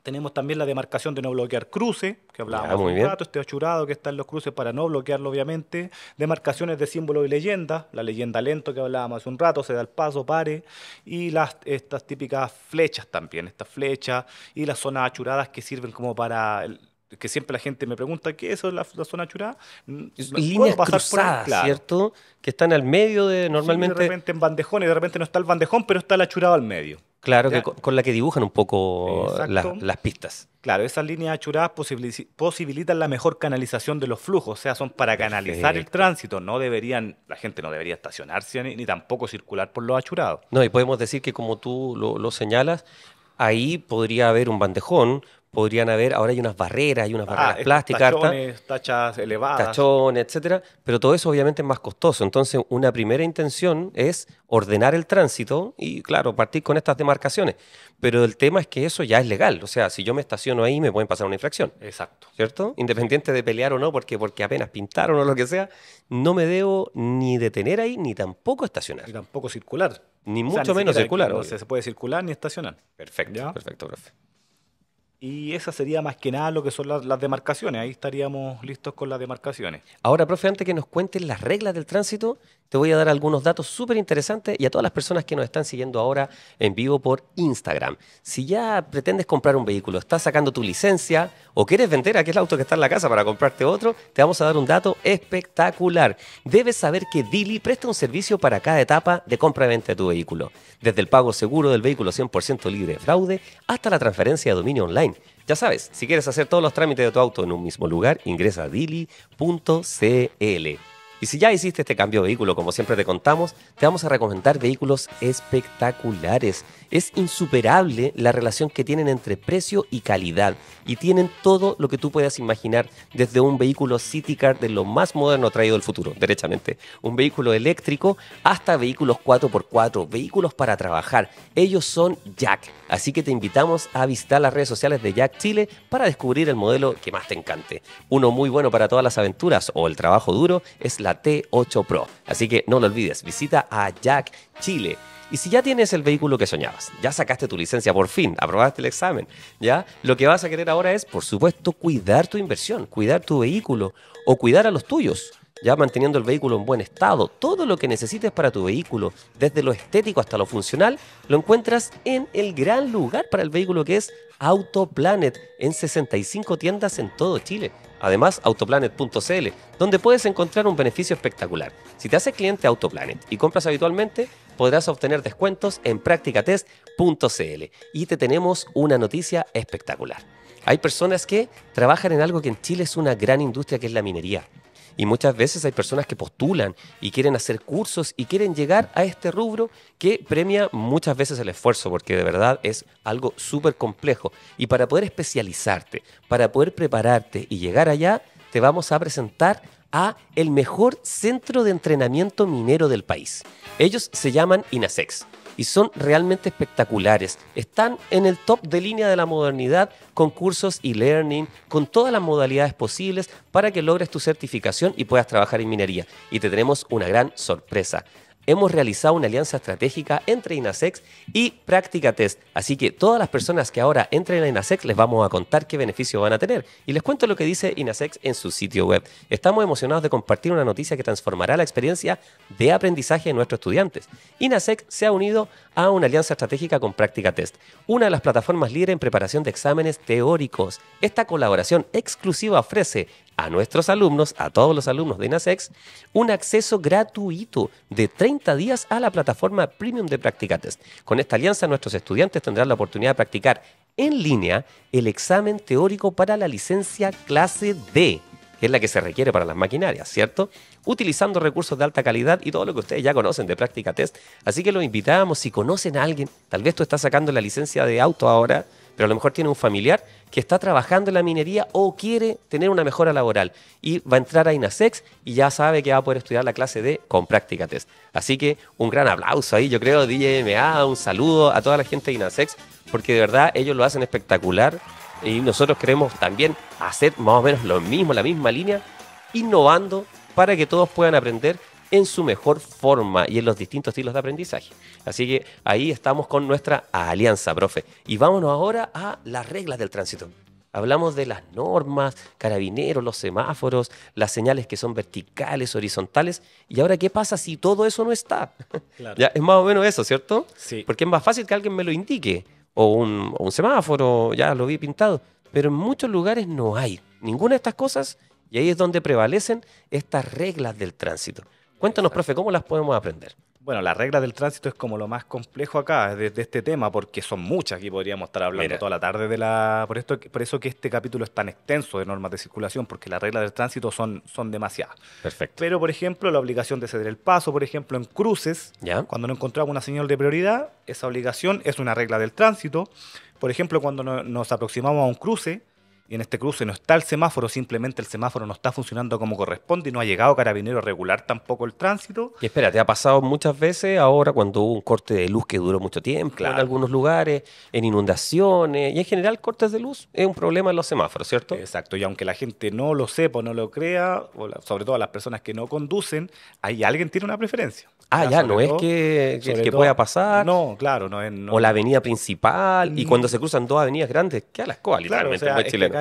Tenemos también la demarcación de no bloquear cruces, que hablábamos hace un rato, este achurado que está en los cruces para no bloquearlo, obviamente. Demarcaciones de símbolos y leyendas, la leyenda lento que hablábamos hace un rato, se da el paso, pare. Y las, estas típicas flechas también, estas flechas y las zonas achuradas que sirven como para que siempre la gente me pregunta qué es la, la zona churada. Líneas pasar por ¿cierto? Que están al medio de normalmente. de repente en bandejones, de repente no está el bandejón, pero está el achurado al medio. Claro, que con, la que dibujan un poco las pistas. Claro, esas líneas achuradas posibilitan la mejor canalización de los flujos, o sea, son para canalizar el tránsito, no deberían, la gente no debería estacionarse ni, tampoco circular por los achurados. No, y podemos decir que como tú lo señalas, ahí podría haber un bandejón, podrían haber, ahora hay unas barreras, hay unas ah, barreras plásticas. Tachones, tachas elevadas. Tachones, etcétera. Pero todo eso obviamente es más costoso. Entonces, una primera intención es ordenar el tránsito y, claro, partir con estas demarcaciones. Pero el tema es que eso ya es legal. O sea, si yo me estaciono ahí, me pueden pasar una infracción. Exacto. ¿Cierto? Independiente de pelear o no, porque, porque apenas pintaron o lo que sea, no me debo ni detener ahí, ni tampoco estacionar. Ni tampoco circular. Ni mucho menos circular. O No se puede circular ni estacionar. Perfecto, perfecto, profe. Y esa sería más que nada lo que son las, demarcaciones. Ahí estaríamos listos con las demarcaciones. Ahora, profe, antes que nos cuenten las reglas del tránsito, te voy a dar algunos datos súper interesantes y a todas las personas que nos están siguiendo ahora en vivo por Instagram. Si ya pretendes comprar un vehículo, estás sacando tu licencia o quieres vender aquel auto que está en la casa para comprarte otro, te vamos a dar un dato espectacular. Debes saber que Dili presta un servicio para cada etapa de compra-venta y de tu vehículo, desde el pago seguro del vehículo 100% libre de fraude hasta la transferencia de dominio online. Ya sabes, si quieres hacer todos los trámites de tu auto en un mismo lugar, ingresa a dili.cl. Y si ya hiciste este cambio de vehículo, como siempre te contamos, te vamos a recomendar vehículos espectaculares es insuperable la relación que tienen entre precio y calidad y tienen todo lo que tú puedas imaginar desde un vehículo City Car de lo más moderno traído del futuro, derechamente. Un vehículo eléctrico hasta vehículos 4x4, vehículos para trabajar. Ellos son Jack, así que te invitamos a visitar las redes sociales de Jack Chile para descubrir el modelo que más te encante. Uno muy bueno para todas las aventuras o el trabajo duro es la T8 Pro, así que no lo olvides, visita a Jack Chile y si ya tienes el vehículo que soñabas, ya sacaste tu licencia por fin, aprobaste el examen, ya lo que vas a querer ahora es, por supuesto, cuidar tu inversión, cuidar tu vehículo o cuidar a los tuyos ya manteniendo el vehículo en buen estado. Todo lo que necesites para tu vehículo, desde lo estético hasta lo funcional, lo encuentras en el gran lugar para el vehículo que es Autoplanet, en 65 tiendas en todo Chile. Además, autoplanet.cl, donde puedes encontrar un beneficio espectacular. Si te haces cliente Autoplanet y compras habitualmente, podrás obtener descuentos en practicatest.cl. Y te tenemos una noticia espectacular. Hay personas que trabajan en algo que en Chile es una gran industria, que es la minería. Y muchas veces hay personas que postulan y quieren hacer cursos y quieren llegar a este rubro que premia muchas veces el esfuerzo, porque de verdad es algo súper complejo. Y para poder especializarte, para poder prepararte y llegar allá, te vamos a presentar a el mejor centro de entrenamiento minero del país. Ellos se llaman INASEX y son realmente espectaculares. Están en el top de línea de la modernidad con cursos y learning, con todas las modalidades posibles para que logres tu certificación y puedas trabajar en minería. Y te tenemos una gran sorpresa hemos realizado una alianza estratégica entre INASEX y Práctica Test. Así que todas las personas que ahora entren a INASEX les vamos a contar qué beneficio van a tener. Y les cuento lo que dice INASEX en su sitio web. Estamos emocionados de compartir una noticia que transformará la experiencia de aprendizaje de nuestros estudiantes. INASEX se ha unido a una alianza estratégica con Práctica Test, una de las plataformas líderes en preparación de exámenes teóricos. Esta colaboración exclusiva ofrece a nuestros alumnos, a todos los alumnos de INASEX, un acceso gratuito de 30 días a la plataforma premium de Practicatest. Con esta alianza, nuestros estudiantes tendrán la oportunidad de practicar en línea el examen teórico para la licencia clase D que es la que se requiere para las maquinarias, ¿cierto? Utilizando recursos de alta calidad y todo lo que ustedes ya conocen de práctica test. Así que los invitamos, si conocen a alguien, tal vez tú estás sacando la licencia de auto ahora, pero a lo mejor tiene un familiar que está trabajando en la minería o quiere tener una mejora laboral y va a entrar a INASEX y ya sabe que va a poder estudiar la clase de con práctica test. Así que un gran aplauso ahí, yo creo, DJMA, un saludo a toda la gente de INASEX, porque de verdad ellos lo hacen espectacular y nosotros queremos también hacer más o menos lo mismo, la misma línea, innovando para que todos puedan aprender en su mejor forma y en los distintos estilos de aprendizaje. Así que ahí estamos con nuestra alianza, profe. Y vámonos ahora a las reglas del tránsito. Hablamos de las normas, carabineros, los semáforos, las señales que son verticales, horizontales. ¿Y ahora qué pasa si todo eso no está? ya, es más o menos eso, ¿cierto? Sí. Porque es más fácil que alguien me lo indique. O un, o un semáforo, ya lo vi pintado. Pero en muchos lugares no hay ninguna de estas cosas. Y ahí es donde prevalecen estas reglas del tránsito. Cuéntanos, profe, ¿cómo las podemos aprender? Bueno, la regla del tránsito es como lo más complejo acá de, este tema, porque son muchas Aquí podríamos estar hablando toda la tarde de la. Por, esto, por eso que este capítulo es tan extenso de normas de circulación, porque las reglas del tránsito son, son demasiadas. Perfecto. Pero, por ejemplo, la obligación de ceder el paso, por ejemplo, en cruces, cuando no encontramos una señal de prioridad, esa obligación es una regla del tránsito. Por ejemplo, cuando nos aproximamos a un cruce, y en este cruce no está el semáforo, simplemente el semáforo no está funcionando como corresponde y no ha llegado carabinero a regular tampoco el tránsito. Y espera, te ha pasado muchas veces ahora cuando hubo un corte de luz que duró mucho tiempo en algunos lugares, en inundaciones y en general cortes de luz es un problema en los semáforos, ¿cierto? Exacto, y aunque la gente no lo sepa o no lo crea, sobre todo las personas que no conducen, ahí alguien tiene una preferencia. Ah, ya, no es que, que, que, pueda pasar. No, claro, no es. o la avenida principal, y mm. cuando se cruzan dos avenidas grandes, qué a las literalmente,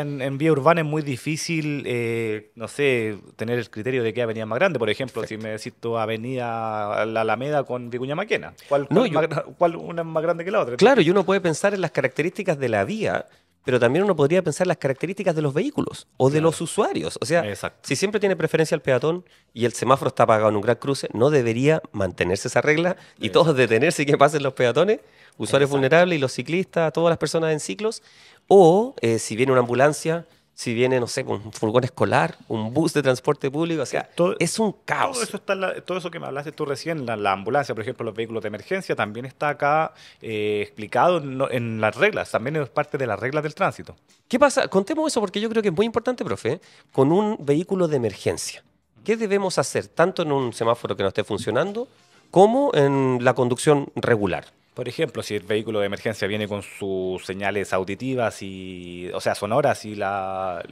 en, vía urbana es muy difícil, eh, no sé, tener el criterio de qué avenida es más grande. Por ejemplo, si me decís tu avenida La Alameda con Vicuña Maquena, ¿cuál, una es más grande que la otra? Claro, y uno puede pensar en las características de la vía pero también uno podría pensar en las características de los vehículos o de los usuarios. O sea, si siempre tiene preferencia el peatón y el semáforo está apagado en un gran cruce, no debería mantenerse esa regla y todos detenerse y que pasen los peatones usuarios vulnerables y los ciclistas, todas las personas en ciclos, o eh, si viene una ambulancia, si viene, no sé, un furgón escolar, un bus de transporte público, o sea, es un caos. Todo eso, está todo eso que me hablaste tú recién, la, ambulancia, por ejemplo, los vehículos de emergencia, también está acá eh, explicado en, las reglas, también es parte de las reglas del tránsito. ¿Qué pasa? Contemos eso porque yo creo que es muy importante, profe, con un vehículo de emergencia. ¿Qué debemos hacer tanto en un semáforo que no esté funcionando como en la conducción regular. Por ejemplo, si el vehículo de emergencia viene con sus señales auditivas y, o sea, sonoras y la,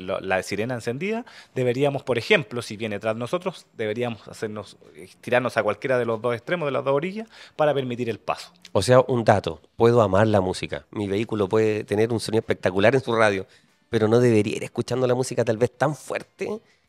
sirena encendida, deberíamos, por ejemplo, si viene tras nosotros, deberíamos hacernos eh, tirarnos a cualquiera de los dos extremos de las dos orillas para permitir el paso. O sea, un dato, puedo amar la música. Mi vehículo puede tener un sonido espectacular en su radio, pero no debería ir escuchando la música tal vez tan fuerte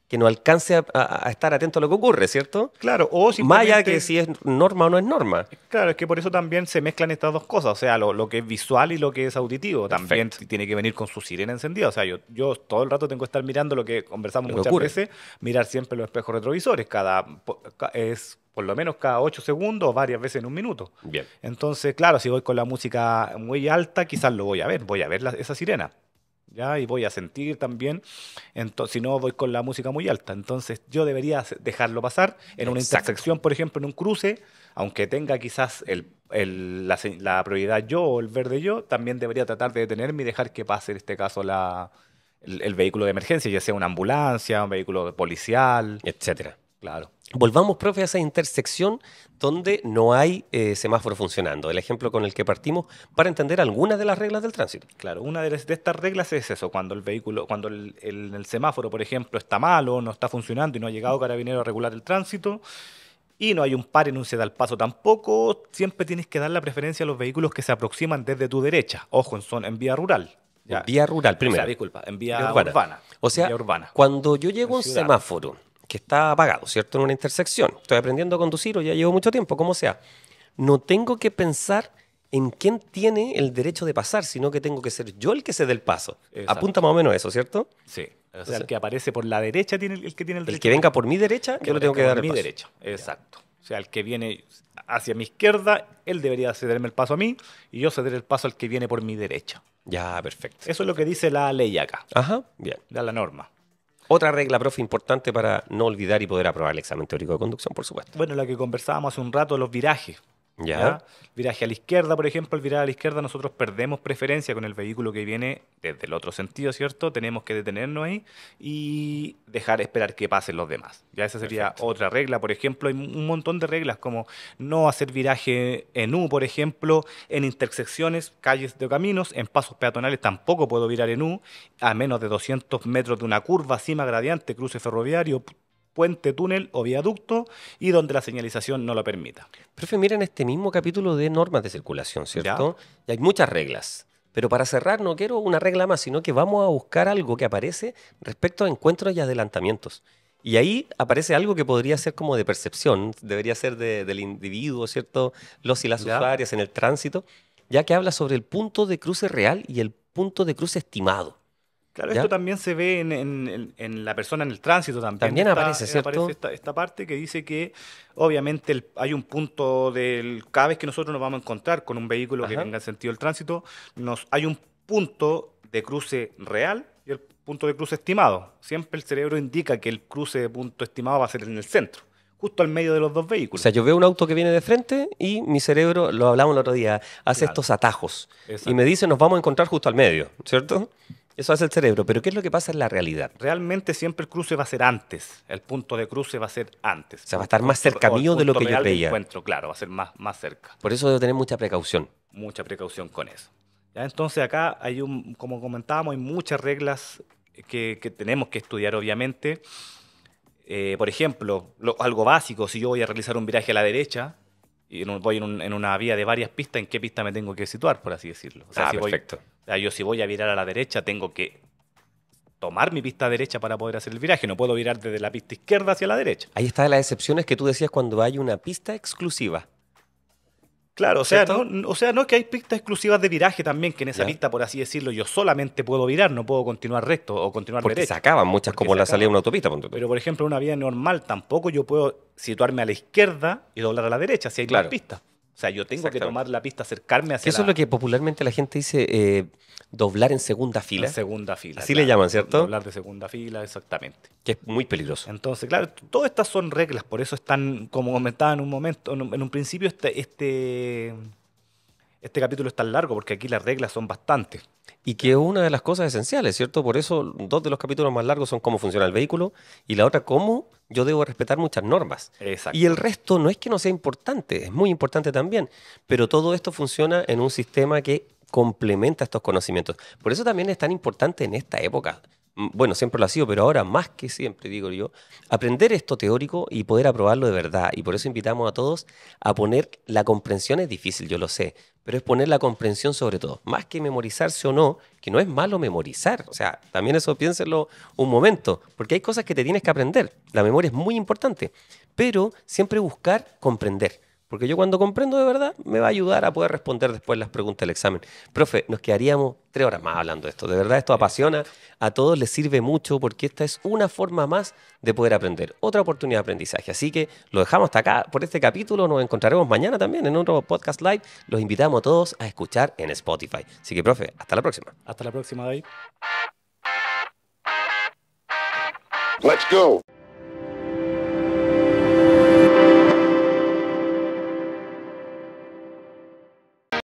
que no alcance a, estar atento a lo que ocurre, ¿cierto? Claro, o si Más allá que si es norma o no es norma. Claro, es que por eso también se mezclan estas dos cosas, o sea, lo, que es visual y lo que es auditivo. También tiene que venir con su sirena encendida, o sea, yo, yo todo el rato tengo que estar mirando lo que conversamos muchas veces, mirar siempre los espejos retrovisores, cada... es por lo menos cada ocho segundos, varias veces en un minuto. Bien. Entonces, claro, si voy con la música muy alta, quizás lo voy a ver, voy a ver esa sirena. ¿ya? Y voy a sentir también, entonces, si no voy con la música muy alta. Entonces yo debería dejarlo pasar en una intersección, por ejemplo, en un cruce, aunque tenga quizás la, prioridad yo o el verde yo, también debería tratar de detenerme y dejar que pase en este caso el, el, vehículo de emergencia, ya sea una ambulancia, un vehículo policial, etcétera. Claro. Volvamos, profe, a esa intersección donde no hay eh, semáforo funcionando. El ejemplo con el que partimos para entender algunas de las reglas del tránsito. Claro, una de, estas reglas es eso, cuando el vehículo, cuando el, semáforo, por ejemplo, está malo, no está funcionando y no ha llegado carabinero a regular el tránsito y no hay un par en un al paso tampoco, siempre tienes que dar la preferencia a los vehículos que se aproximan desde tu derecha. Ojo, son, en vía rural. Vía rural, primero. en vía, urbana. O sea, urbana. cuando yo llego a un semáforo que está apagado, ¿cierto? En una intersección. Estoy aprendiendo a conducir o ya llevo mucho tiempo, como sea. No tengo que pensar en quién tiene el derecho de pasar, sino que tengo que ser yo el que se dé el paso. Apunta más o menos eso, ¿cierto? Sí. O sea, el que aparece por la derecha tiene el, que tiene el derecho. El que venga por mi derecha, yo lo tengo que dar el mi mi derecha, exacto. O sea, el que viene hacia mi izquierda, él debería cederme el paso a mí y yo ceder el paso al que viene por mi derecha. Ya, perfecto. Eso es lo que dice la ley acá. Ajá, bien. Da la norma. Otra regla, profe, importante para no olvidar y poder aprobar el examen teórico de conducción, por supuesto. Bueno, la que conversábamos hace un rato, los virajes. Ya. Viraje a la izquierda, por ejemplo, al virar a la izquierda nosotros perdemos preferencia con el vehículo que viene desde el otro sentido, ¿cierto? Tenemos que detenernos ahí y dejar esperar que pasen los demás. Ya esa sería otra regla, por ejemplo, hay un montón de reglas como no hacer viraje en U, por ejemplo, en intersecciones, calles de caminos, en pasos peatonales tampoco puedo virar en U, a menos de 200 metros de una curva, cima gradiente, cruce ferroviario, puente, túnel o viaducto y donde la señalización no lo permita. Profe, miren en este mismo capítulo de normas de circulación, ¿cierto? Y hay muchas reglas. Pero para cerrar, no quiero una regla más, sino que vamos a buscar algo que aparece respecto a encuentros y adelantamientos. Y ahí aparece algo que podría ser como de percepción, debería ser del individuo, ¿cierto? Los y las usuarias en el tránsito, ya que habla sobre el punto de cruce real y el punto de cruce estimado. Claro, esto también se ve en, la persona en el tránsito también. También aparece, ¿cierto? Aparece esta, parte que dice que obviamente hay un punto del... Cada vez que nosotros nos vamos a encontrar con un vehículo que tenga sentido el tránsito, nos, hay un punto de cruce real y el punto de cruce estimado. Siempre el cerebro indica que el cruce de punto estimado va a ser en el centro justo al medio de los dos vehículos. O sea, yo veo un auto que viene de frente y mi cerebro, lo hablamos el otro día, hace estos atajos. Y me dice, nos vamos a encontrar justo al medio, ¿cierto? Eso hace el cerebro, pero ¿qué es lo que pasa en la realidad? Realmente siempre el cruce va a ser antes, el punto de cruce va a ser antes. O sea, va a estar más cerca mío de lo que yo creía. encuentro, claro, va a ser más, más cerca. Por eso debo tener mucha precaución. Mucha precaución con eso. Entonces acá hay un, como comentábamos, hay muchas reglas que, tenemos que estudiar, obviamente. Eh, por ejemplo, algo básico, si yo voy a realizar un viraje a la derecha, y voy en, una vía de varias pistas, ¿en qué pista me tengo que situar, por así decirlo? O ah, perfecto sea, yo si voy a virar a la derecha tengo que tomar mi pista derecha para poder hacer el viraje, no puedo virar desde la pista izquierda hacia la derecha. Ahí está las excepciones que tú decías cuando hay una pista exclusiva. Claro, o sea, no, o sea, no es que hay pistas exclusivas de viraje también, que en esa pista, por así decirlo, yo solamente puedo virar, no puedo continuar recto o continuar Porque se acaban muchas como la salida de una autopista. Pero, por ejemplo, en una vía normal tampoco yo puedo situarme a la izquierda y doblar a la derecha si hay claro. pistas. O sea, yo tengo que tomar la pista, acercarme hacia Eso es lo que popularmente la gente dice eh, doblar en segunda fila. En segunda fila. Así le llaman, ¿cierto? Doblar de segunda fila, exactamente. Que es muy peligroso. Entonces, claro, todas estas son reglas, por eso están, como comentaba en un momento, en un, principio, este, este este capítulo es tan largo porque aquí las reglas son bastantes. Y que es una de las cosas esenciales, ¿cierto? Por eso dos de los capítulos más largos son cómo funciona el vehículo y la otra cómo yo debo respetar muchas normas. Exacto. Y el resto no es que no sea importante, es muy importante también, pero todo esto funciona en un sistema que complementa estos conocimientos. Por eso también es tan importante en esta época bueno, siempre lo ha sido, pero ahora más que siempre, digo yo, aprender esto teórico y poder aprobarlo de verdad. Y por eso invitamos a todos a poner la comprensión, es difícil, yo lo sé, pero es poner la comprensión sobre todo. Más que memorizarse o no, que no es malo memorizar. O sea, también eso piénsenlo un momento, porque hay cosas que te tienes que aprender. La memoria es muy importante, pero siempre buscar comprender porque yo cuando comprendo de verdad me va a ayudar a poder responder después las preguntas del examen. Profe, nos quedaríamos tres horas más hablando de esto. De verdad esto apasiona, a todos les sirve mucho porque esta es una forma más de poder aprender, otra oportunidad de aprendizaje. Así que lo dejamos hasta acá por este capítulo. Nos encontraremos mañana también en otro podcast live. Los invitamos a todos a escuchar en Spotify. Así que, profe, hasta la próxima. Hasta la próxima, David. Let's go.